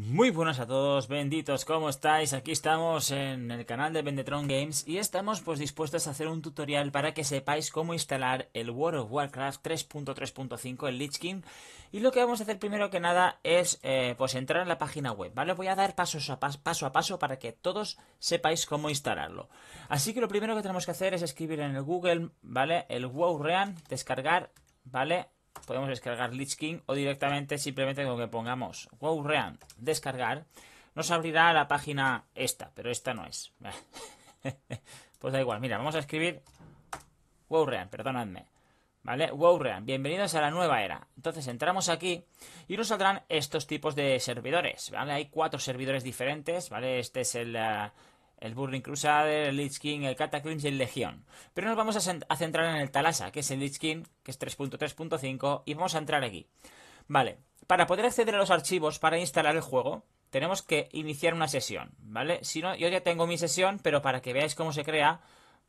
Muy buenas a todos, benditos, ¿cómo estáis? Aquí estamos en el canal de Vendetron Games y estamos pues dispuestos a hacer un tutorial para que sepáis cómo instalar el World of Warcraft 3.3.5, el Lich King. Y lo que vamos a hacer primero que nada es eh, pues entrar en la página web, ¿vale? Voy a dar a paso a paso para que todos sepáis cómo instalarlo. Así que lo primero que tenemos que hacer es escribir en el Google, ¿vale? El WoWRean, descargar, ¿vale? podemos descargar Lich King o directamente simplemente con que pongamos WoWREAN, descargar, nos abrirá la página esta, pero esta no es. pues da igual, mira, vamos a escribir WoWREAN, perdonadme. ¿Vale? WoWREAN, bienvenidos a la nueva era. Entonces entramos aquí y nos saldrán estos tipos de servidores, ¿vale? Hay cuatro servidores diferentes, ¿vale? Este es el, eh, el Burning Crusader, el Lich King, el Cataclysm y el Legión. Pero nos vamos a, centrar en el Talasa, que es el Lich King, que es 3.3.5, y vamos a entrar aquí. Vale, para poder acceder a los archivos para instalar el juego, tenemos que iniciar una sesión, ¿vale? Si no, yo ya tengo mi sesión, pero para que veáis cómo se crea,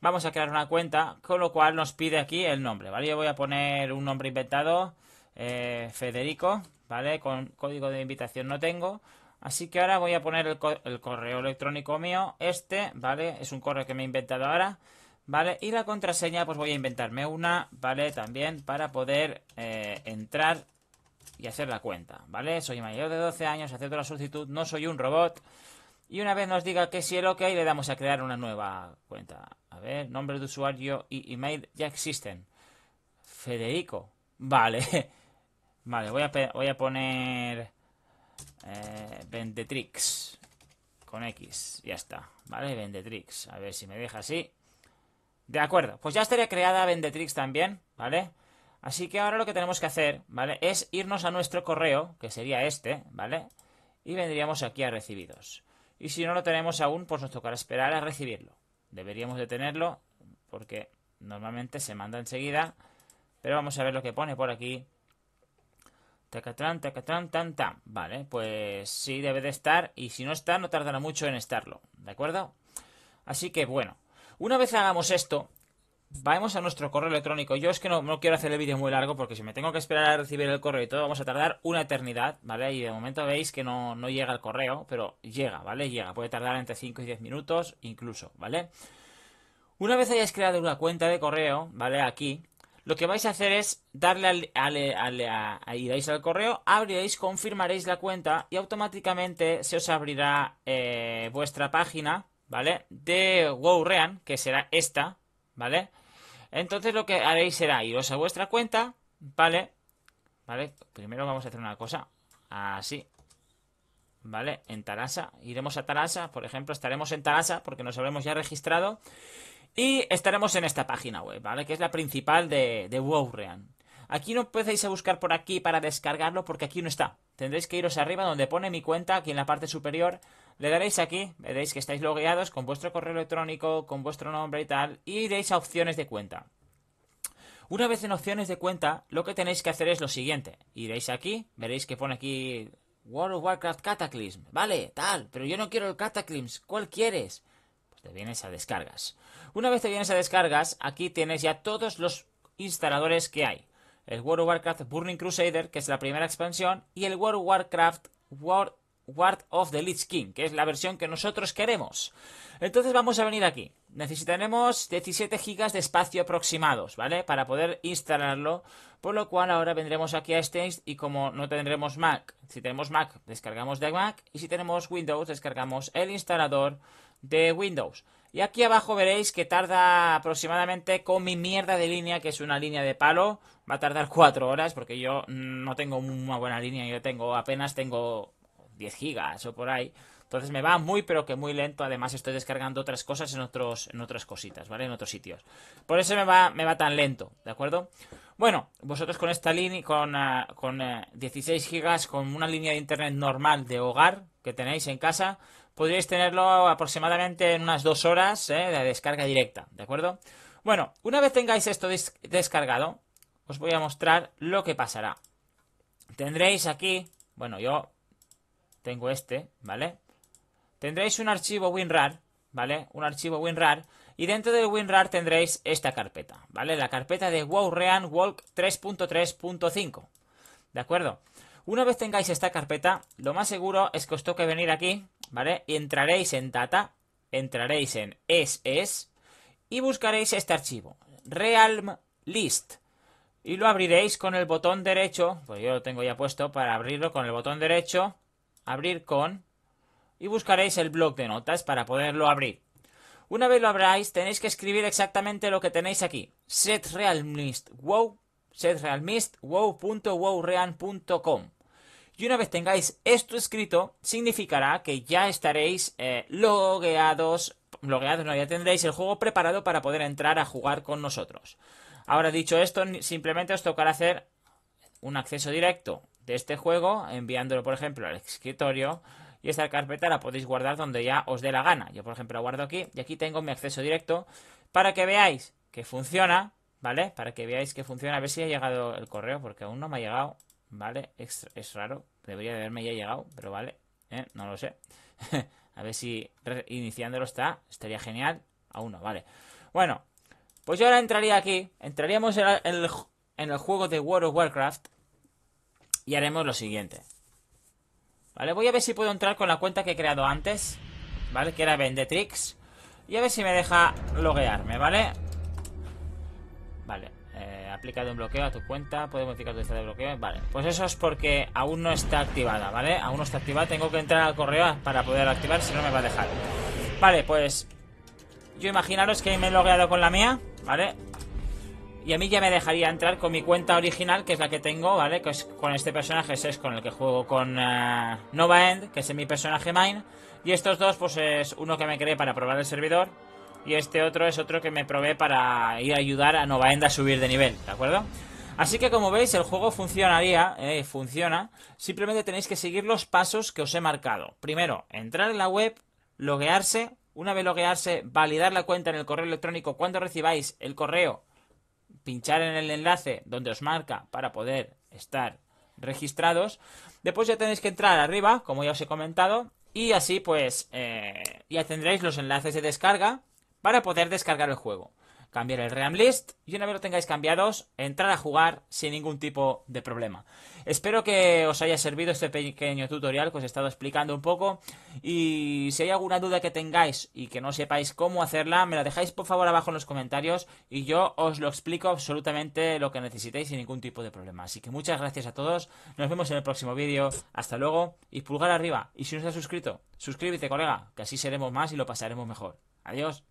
vamos a crear una cuenta, con lo cual nos pide aquí el nombre, ¿vale? Yo voy a poner un nombre inventado, eh, Federico, ¿vale? Con código de invitación no tengo, Así que ahora voy a poner el, correo electrónico mío, este, ¿vale? Es un correo que me he inventado ahora, ¿vale? Y la contraseña, pues voy a inventarme una, ¿vale? También para poder eh, entrar y hacer la cuenta, ¿vale? Soy mayor de 12 años, acepto la solicitud, no soy un robot. Y una vez nos diga que sí que hay, le damos a crear una nueva cuenta. A ver, nombre de usuario y email ya existen. Federico. Vale. Vale, voy voy a poner eh, Vendetrix. Con X. Ya está. ¿Vale? Vendetrix. A ver si me deja así. De acuerdo. Pues ya estaría creada Vendetrix también. ¿Vale? Así que ahora lo que tenemos que hacer, ¿vale? Es irnos a nuestro correo, que sería este, ¿vale? Y vendríamos aquí a recibidos. Y si no lo tenemos aún, pues nos tocará esperar a recibirlo. Deberíamos de tenerlo, porque normalmente se manda enseguida. Pero vamos a ver lo que pone por aquí. Tacatran, tacatran, tan, tan. Vale, pues sí debe de estar. Y si no está, no tardará mucho en estarlo. ¿De acuerdo? Así que bueno. Una vez hagamos esto, vamos a nuestro correo electrónico. Yo es que no, quiero hacer el vídeo muy largo porque si me tengo que esperar a recibir el correo y todo, vamos a tardar una eternidad, ¿vale? Y de momento veis que no, no llega el correo, pero llega, ¿vale? Llega. Puede tardar entre 5 y 10 minutos incluso, ¿vale? Una vez hayas creado una cuenta de correo, ¿vale? Aquí, lo que vais a hacer es darle al, al, a, correo, abriréis, confirmaréis la cuenta y automáticamente se os abrirá eh, vuestra página, ¿vale? De WoWRean, que será esta, ¿vale? Entonces lo que haréis será iros a vuestra cuenta, ¿vale? ¿Vale? Primero vamos a hacer una cosa, así, ¿vale? En Tarasa, iremos a Tarasa, por ejemplo, estaremos en Tarasa porque nos habremos ya registrado. Y estaremos en esta página web, ¿vale? Que es la principal de, de WoWrean. Aquí no podéis buscar por aquí para descargarlo porque aquí no está. Tendréis que iros arriba donde pone mi cuenta, aquí en la parte superior. Le daréis aquí, veréis que estáis logueados con vuestro correo electrónico, con vuestro nombre y tal, y iréis a opciones de cuenta. Una vez en opciones de cuenta, lo que tenéis que hacer es lo siguiente. Iréis aquí, veréis que pone aquí World of Warcraft Cataclysm. Vale, tal, pero yo no quiero el Cataclysm. ¿Cuál quieres? te vienes a descargas. Una vez te vienes a descargas, aquí tienes ya todos los instaladores que hay. El World of Warcraft Burning Crusader, que es la primera expansión, y el World of Warcraft World of the Lich King, que es la versión que nosotros queremos. Entonces vamos a venir aquí. Necesitaremos 17 GB de espacio aproximados, ¿vale? Para poder instalarlo, por lo cual ahora vendremos aquí a este y como no tendremos Mac, si tenemos Mac, descargamos de Mac, y si tenemos Windows, descargamos el instalador de Windows. Y aquí abajo veréis que tarda aproximadamente con mi mierda de línea, que es una línea de palo, va a tardar 4 horas porque yo no tengo una buena línea, yo tengo apenas tengo 10 gigas o por ahí. Entonces me va muy pero que muy lento, además estoy descargando otras cosas en otros en otras cositas, ¿vale? En otros sitios. Por eso me va me va tan lento, ¿de acuerdo? Bueno, vosotros con esta línea con 16 ah, ah, gigas con una línea de internet normal de hogar que tenéis en casa, podríais tenerlo aproximadamente en unas dos horas eh, de descarga directa, ¿de acuerdo? Bueno, una vez tengáis esto descargado, os voy a mostrar lo que pasará. Tendréis aquí, bueno, yo tengo este, ¿vale? Tendréis un archivo WinRAR, ¿vale? Un archivo WinRAR. Y dentro del WinRAR tendréis esta carpeta, ¿vale? La carpeta de WowRean Walk 3.3.5. ¿De acuerdo? Una vez tengáis esta carpeta, lo más seguro es que os toque venir aquí ¿vale? Entraréis en data, entraréis en es y buscaréis este archivo, realm list. Y lo abriréis con el botón derecho, pues yo lo tengo ya puesto para abrirlo con el botón derecho, abrir con, y buscaréis el blog de notas para poderlo abrir. Una vez lo abráis, tenéis que escribir exactamente lo que tenéis aquí. list wow, y una vez tengáis esto escrito, significará que ya estaréis eh, logueados, logueados no, ya tendréis el juego preparado para poder entrar a jugar con nosotros. Ahora dicho esto, simplemente os tocará hacer un acceso directo de este juego, enviándolo por ejemplo al escritorio, y esta carpeta la podéis guardar donde ya os dé la gana. Yo por ejemplo la guardo aquí, y aquí tengo mi acceso directo, para que veáis que funciona, ¿vale? Para que veáis que funciona, a ver si ha llegado el correo, porque aún no me ha llegado. ¿vale? Es, raro, debería haberme ya llegado, pero vale, ¿eh? no lo sé. a ver si iniciándolo está, estaría genial. Aún no, vale. Bueno, pues yo ahora entraría aquí, entraríamos en el, en el juego de World of Warcraft y haremos lo siguiente. Vale, voy a ver si puedo entrar con la cuenta que he creado antes, ¿vale? Que era Vendetrix. Y a ver si me deja loguearme, ¿vale? Vale, eh, aplicado un bloqueo a tu cuenta, puede modificar tu lista de bloqueo. Vale, pues eso es porque aún no está activada, ¿vale? Aún no está activada, tengo que entrar al correo para poder activar, si no me va a dejar. Vale, pues yo imaginaros que me he logueado con la mía, ¿vale? Y a mí ya me dejaría entrar con mi cuenta original, que es la que tengo, ¿vale? Que es con este personaje, ese es con el que juego con Novaend, eh, Nova End, que es mi personaje main. Y estos dos, pues es uno que me creé para probar el servidor y este otro es otro que me probé para ir a ayudar a Novaenda a subir de nivel, ¿de acuerdo? Así que como veis el juego funcionaría, eh, funciona, simplemente tenéis que seguir los pasos que os he marcado. Primero, entrar en la web, loguearse, una vez loguearse, validar la cuenta en el correo electrónico cuando recibáis el correo, pinchar en el enlace donde os marca para poder estar registrados. Después ya tenéis que entrar arriba, como ya os he comentado, y así pues eh, ya tendréis los enlaces de descarga para poder descargar el juego. Cambiar el realm list y una vez lo tengáis cambiados, entrar a jugar sin ningún tipo de problema. Espero que os haya servido este pequeño tutorial que os he estado explicando un poco. Y si hay alguna duda que tengáis y que no sepáis cómo hacerla, me la dejáis por favor abajo en los comentarios y yo os lo explico absolutamente lo que necesitéis sin ningún tipo de problema. Así que muchas gracias a todos, nos vemos en el próximo vídeo, hasta luego y pulgar arriba. Y si no estás suscrito, suscríbete colega, que así seremos más y lo pasaremos mejor. Adiós.